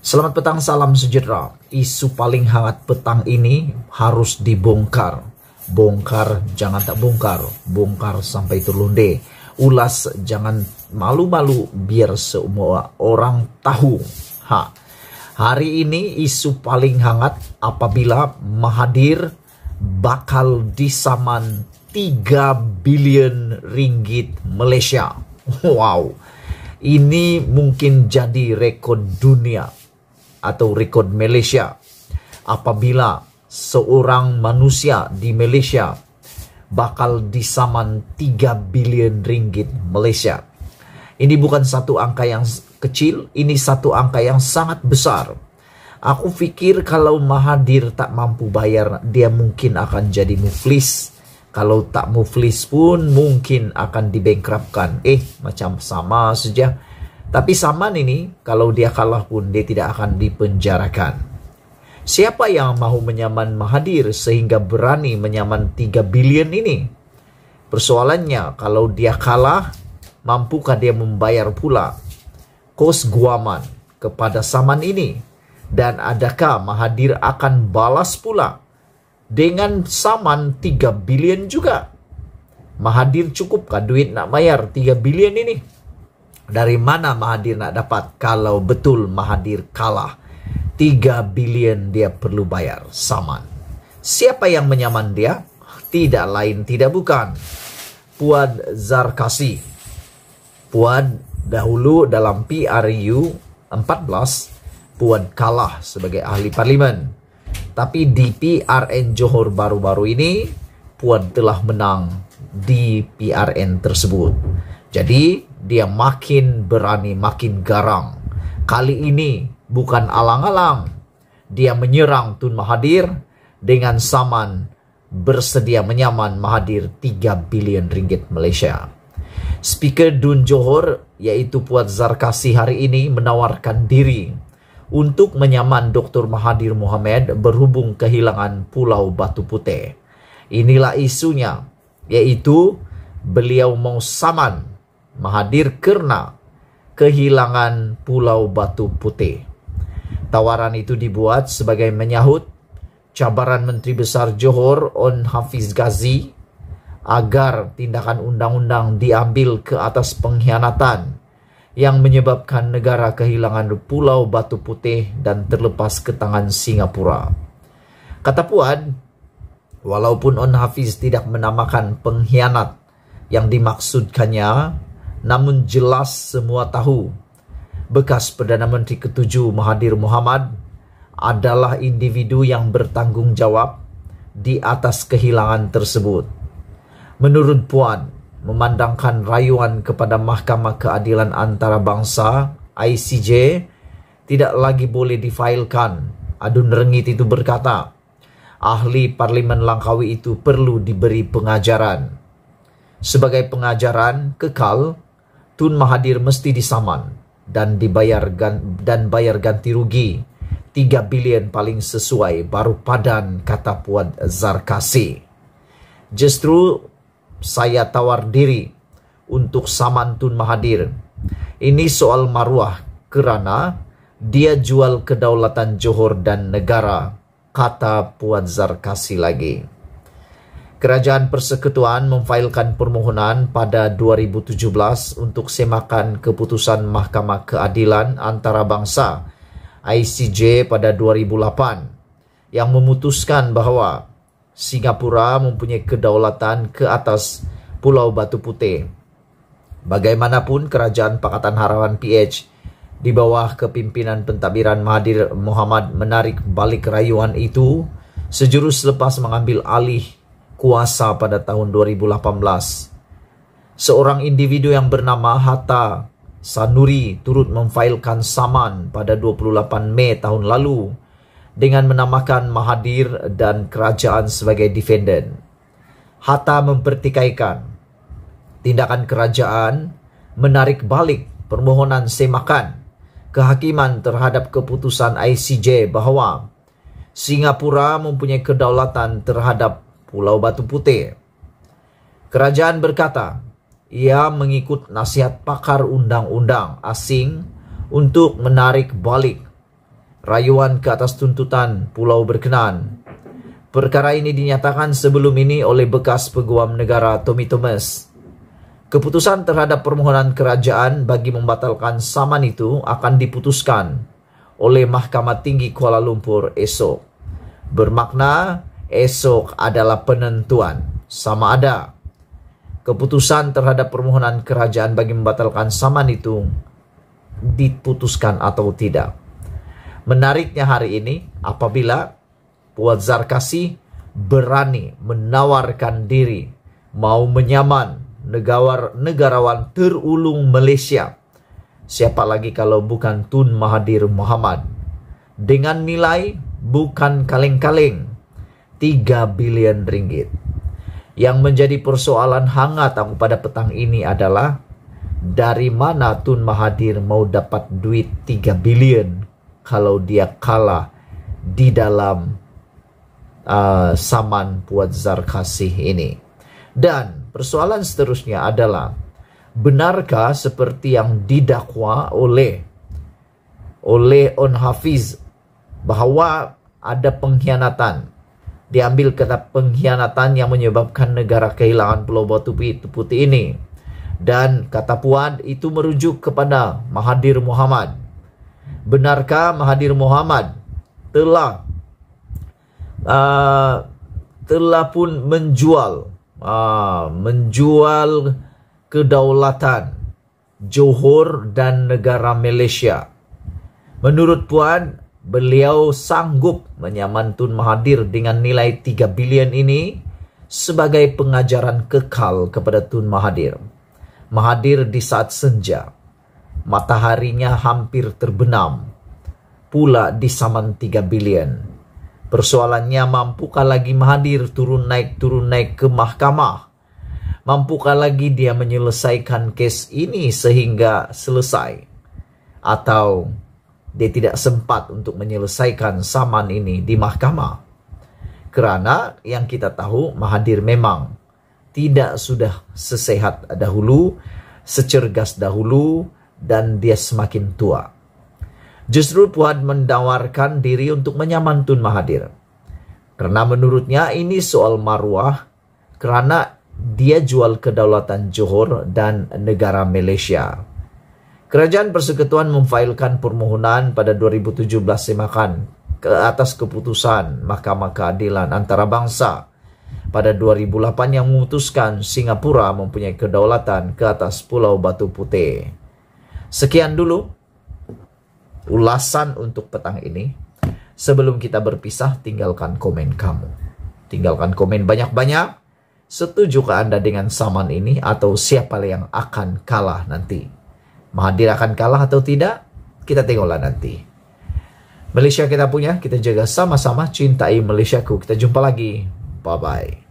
Selamat petang, salam sejahtera. Isu paling hangat petang ini harus dibongkar. Bongkar, jangan tak bongkar. Bongkar sampai terlunde. Ulas, jangan malu-malu biar semua orang tahu. Ha. Hari ini isu paling hangat apabila Mahathir bakal disaman 3 bilion ringgit Malaysia. Wow. Ini mungkin jadi rekod dunia atau rekod Malaysia. Apabila seorang manusia di Malaysia bakal disaman 3 bilion ringgit Malaysia. Ini bukan satu angka yang kecil, ini satu angka yang sangat besar. Aku pikir kalau Mahadir tak mampu bayar, dia mungkin akan jadi muflis. Kalau tak muflis pun mungkin akan dibankrapkan. Eh, macam sama saja tapi Saman ini, kalau dia kalah pun dia tidak akan dipenjarakan. Siapa yang mahu menyaman Mahadir sehingga berani menyaman 3 bilion ini? Persoalannya, kalau dia kalah, mampukah dia membayar pula kos guaman kepada Saman ini? Dan adakah Mahadir akan balas pula dengan Saman 3 bilion juga? Mahadir cukupkah duit nak bayar 3 bilion ini? Dari mana Mahathir nak dapat kalau betul Mahathir kalah? 3 billion dia perlu bayar saman. Siapa yang menyaman dia? Tidak lain tidak bukan. Puan Zarkasi. Puan dahulu dalam PRU 14 Puan kalah sebagai ahli parlimen. Tapi di PRN Johor baru-baru ini Puan telah menang di PRN tersebut. Jadi dia makin berani, makin garang. Kali ini bukan alang-alang, dia menyerang Tun Mahathir dengan saman bersedia menyaman Mahathir 3 bilion ringgit Malaysia. Speaker Dun Johor yaitu Puat Zarkasi hari ini menawarkan diri untuk menyaman Dr. Mahathir Mohamed berhubung kehilangan Pulau Batu Putih. Inilah isunya, yaitu beliau mau saman mahadir kerana kehilangan Pulau Batu Putih. Tawaran itu dibuat sebagai menyahut cabaran Menteri Besar Johor On Hafiz Ghazi agar tindakan undang-undang diambil ke atas pengkhianatan yang menyebabkan negara kehilangan Pulau Batu Putih dan terlepas ke tangan Singapura. Kata Puan, walaupun On Hafiz tidak menamakan pengkhianat yang dimaksudkannya namun jelas semua tahu bekas Perdana Menteri ketujuh Mahathir Mohamad adalah individu yang bertanggungjawab di atas kehilangan tersebut. Menurut Puan, memandangkan rayuan kepada Mahkamah Keadilan Antarabangsa ICJ tidak lagi boleh difailkan. Adun Rengit itu berkata, ahli Parlimen Langkawi itu perlu diberi pengajaran. Sebagai pengajaran kekal, Tun Mahathir mesti disaman dan dibayar dan bayar ganti rugi 3 bilion paling sesuai baru padan kata Puan Zarkasi. Justru saya tawar diri untuk saman Tun Mahathir. Ini soal maruah kerana dia jual kedaulatan Johor dan negara kata Puan Zarkasi lagi. Kerajaan Persekutuan memfailkan permohonan pada 2017 untuk semakan keputusan Mahkamah Keadilan Antarabangsa ICJ pada 2008 yang memutuskan bahawa Singapura mempunyai kedaulatan ke atas Pulau Batu Putih. Bagaimanapun Kerajaan Pakatan Harapan PH di bawah kepimpinan pentadbiran Mahathir Mohamad menarik balik rayuan itu sejurus selepas mengambil alih kuasa pada tahun 2018. Seorang individu yang bernama Hatta Sanuri turut memfailkan saman pada 28 Mei tahun lalu dengan menamakan Mahadir dan kerajaan sebagai defendant. Hatta mempertikaikan tindakan kerajaan menarik balik permohonan semakan kehakiman terhadap keputusan ICJ bahawa Singapura mempunyai kedaulatan terhadap Pulau Batu Putih. Kerajaan berkata, ia mengikut nasihat pakar undang-undang asing untuk menarik balik rayuan ke atas tuntutan pulau berkenan. Perkara ini dinyatakan sebelum ini oleh bekas peguam negara Tommy Thomas. Keputusan terhadap permohonan kerajaan bagi membatalkan saman itu akan diputuskan oleh Mahkamah Tinggi Kuala Lumpur esok. Bermakna Esok adalah penentuan. Sama ada keputusan terhadap permohonan kerajaan bagi membatalkan saman itu diputuskan atau tidak. Menariknya hari ini apabila Puat Zarkasi berani menawarkan diri mau menyaman negawar, negarawan terulung Malaysia. Siapa lagi kalau bukan Tun Mahathir Muhammad. Dengan nilai bukan kaleng-kaleng 3 billion ringgit. Yang menjadi persoalan hangat aku pada petang ini adalah dari mana Tun Mahathir mau dapat duit 3 billion kalau dia kalah di dalam uh, Saman buat Zarkasih ini. Dan persoalan seterusnya adalah benarkah seperti yang didakwa oleh oleh On Hafiz bahwa ada pengkhianatan diambil kata pengkhianatan yang menyebabkan negara kehilangan Pulau Batu Putih ini. Dan kata Puan itu merujuk kepada Mahathir Muhammad. Benarkah Mahathir Muhammad telah uh, telah pun menjual uh, menjual kedaulatan Johor dan negara Malaysia. Menurut Puan, beliau sanggup Tun Mahathir dengan nilai 3 bilion ini sebagai pengajaran kekal kepada Tun Mahathir. Mahathir di saat senja, mataharinya hampir terbenam, pula di saman 3 bilion. Persoalannya mampukah lagi Mahathir turun naik turun naik ke mahkamah? Mampukah lagi dia menyelesaikan kes ini sehingga selesai? Atau dia tidak sempat untuk menyelesaikan saman ini di mahkamah. Kerana yang kita tahu Mahathir memang tidak sudah sesehat dahulu, secergas dahulu, dan dia semakin tua. Justru Puan mendawarkan diri untuk menyamantun Mahathir. Karena menurutnya ini soal maruah, karena dia jual kedaulatan Johor dan negara Malaysia. Kerajaan Persekutuan memfailkan permohonan pada 2017 semakan ke atas keputusan Mahkamah Keadilan bangsa pada 2008 yang memutuskan Singapura mempunyai kedaulatan ke atas Pulau Batu Putih. Sekian dulu ulasan untuk petang ini. Sebelum kita berpisah, tinggalkan komen kamu. Tinggalkan komen banyak-banyak. Setujukah Anda dengan saman ini atau siapa yang akan kalah nanti? Mahathir akan kalah atau tidak? Kita tengoklah nanti. Malaysia kita punya, kita jaga sama-sama cintai Malaysiaku. Kita jumpa lagi. Bye-bye.